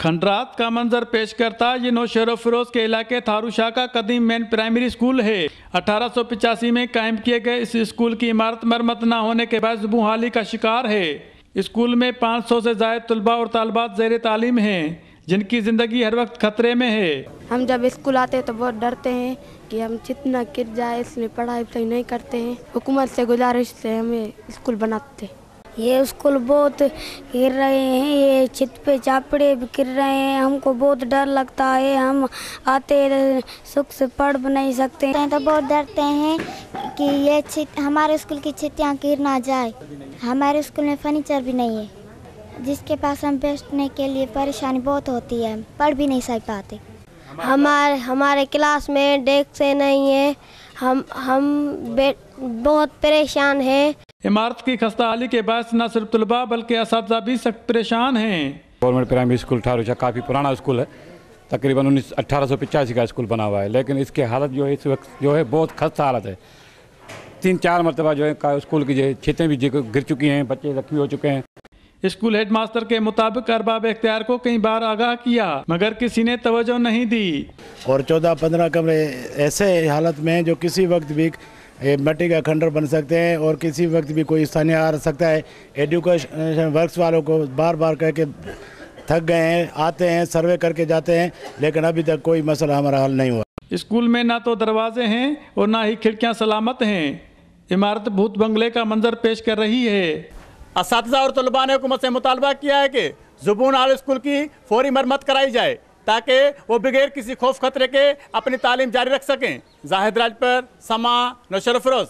खंडरात का मंजर पेश करता ये नौशेर फिरोज के इलाके शाह का कदीम मेन प्राइमरी स्कूल है अठारह में कायम किए गए इस स्कूल की इमारत मरम्मत न होने के बाद बहाली का शिकार है स्कूल में 500 से ज्यादा तलबा और तलबात जेर तालीम हैं जिनकी ज़िंदगी हर वक्त खतरे में है हम जब स्कूल आते हैं तो बहुत डरते हैं कि हम जितना गिर जाए इसलिए पढ़ाई सही तो नहीं करते हैं हुकूमत से गुजारिश से हमें स्कूल बनाते हैं ये स्कूल बहुत गिर रहे हैं ये छत पे चापड़े भी गिर रहे हैं हमको बहुत डर लगता है हम आते सुख से पढ़ नहीं सकते तो, तो बहुत डरते हैं कि ये छत हमारे स्कूल की छित यहाँ गिर ना जाए हमारे स्कूल में फर्नीचर भी नहीं है जिसके पास हम बैठने के लिए परेशानी बहुत होती है पढ़ भी नहीं सक पाते हमारे हमारे क्लास में डेस्क नहीं है हम हम बहुत परेशान हैं इमारत की खस्ता हाली के बायस न सिर्फ तलबा बल्कि इस भी सख्त परेशान हैं गवर्नमेंट प्राइमरी स्कूल ठारूचा काफ़ी पुराना स्कूल है तकरीबन उन्नीस अट्ठारह सौ पिचासी का स्कूल बना हुआ है लेकिन इसकी हालत जो है इस वक्त जो है बहुत खस्ता हालत है तीन चार मरतबा जो है स्कूल की जो है छतें भी गिर चुकी हैं बच्चे जख्मी हो चुके हैं स्कूल हेडमास्टर के मुताबिक अरबाब इख्तियार को कई बार आगाह किया मगर किसी ने तवज्जो नहीं दी और चौदह पंद्रह कमरे ऐसे हालत में जो किसी वक्त भी मट्टी का खंडर बन सकते हैं और किसी वक्त भी कोई स्थानीय आ सकता है एजुकेशन वर्क्स वालों को बार बार कह के थक गए हैं आते हैं सर्वे करके जाते हैं लेकिन अभी तक कोई मसला हमारा हल नहीं हुआ स्कूल में ना तो दरवाजे हैं और ना ही खिड़कियाँ सलामत हैं इमारत भूत बंगले का मंजर पेश कर रही है इस और तलबा ने हुकूमत से मुतालबा किया है कि जुबून आल स्कूल की फौरी मरम्मत कराई जाए ताकि वो बगैर किसी खौफ खतरे के अपनी तालीम जारी रख सकें जाहिद पर समा नौशर